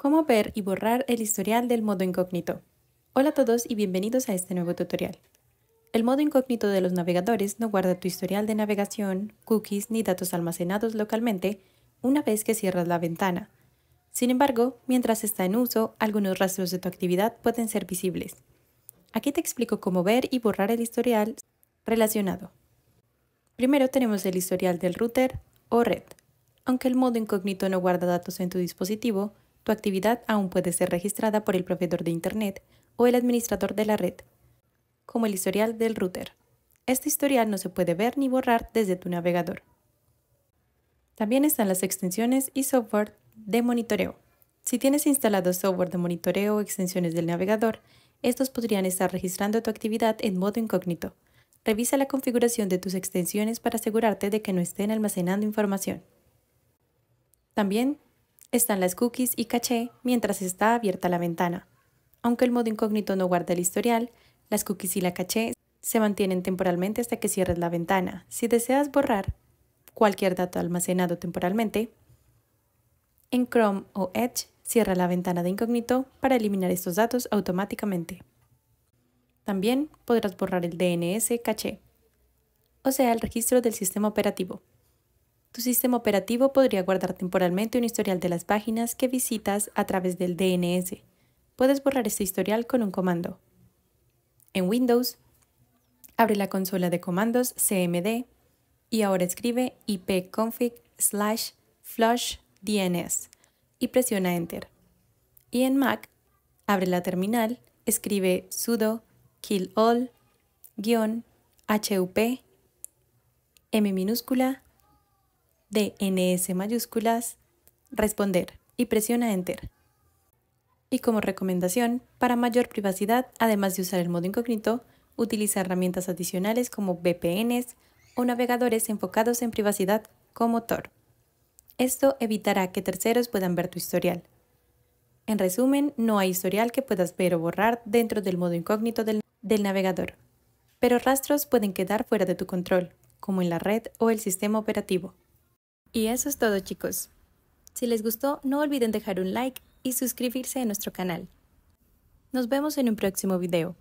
Cómo ver y borrar el historial del modo incógnito. Hola a todos y bienvenidos a este nuevo tutorial. El modo incógnito de los navegadores no guarda tu historial de navegación, cookies ni datos almacenados localmente una vez que cierras la ventana. Sin embargo, mientras está en uso, algunos rastros de tu actividad pueden ser visibles. Aquí te explico cómo ver y borrar el historial relacionado. Primero tenemos el historial del router o red. Aunque el modo incógnito no guarda datos en tu dispositivo, tu actividad aún puede ser registrada por el proveedor de Internet o el administrador de la red, como el historial del router. Este historial no se puede ver ni borrar desde tu navegador. También están las extensiones y software de monitoreo. Si tienes instalado software de monitoreo o extensiones del navegador, estos podrían estar registrando tu actividad en modo incógnito. Revisa la configuración de tus extensiones para asegurarte de que no estén almacenando información. También están las cookies y caché mientras está abierta la ventana. Aunque el modo incógnito no guarda el historial, las cookies y la caché se mantienen temporalmente hasta que cierres la ventana. Si deseas borrar cualquier dato almacenado temporalmente, en Chrome o Edge cierra la ventana de incógnito para eliminar estos datos automáticamente. También podrás borrar el DNS caché, o sea, el registro del sistema operativo. Tu sistema operativo podría guardar temporalmente un historial de las páginas que visitas a través del DNS. Puedes borrar este historial con un comando. En Windows, abre la consola de comandos CMD y ahora escribe ipconfig slash flush DNS y presiona Enter. Y en Mac, abre la terminal, escribe sudo kill hup m minúscula de NS mayúsculas, responder y presiona Enter. Y como recomendación, para mayor privacidad, además de usar el modo incógnito, utiliza herramientas adicionales como VPNs o navegadores enfocados en privacidad como Tor. Esto evitará que terceros puedan ver tu historial. En resumen, no hay historial que puedas ver o borrar dentro del modo incógnito del navegador, pero rastros pueden quedar fuera de tu control, como en la red o el sistema operativo. Y eso es todo chicos. Si les gustó, no olviden dejar un like y suscribirse a nuestro canal. Nos vemos en un próximo video.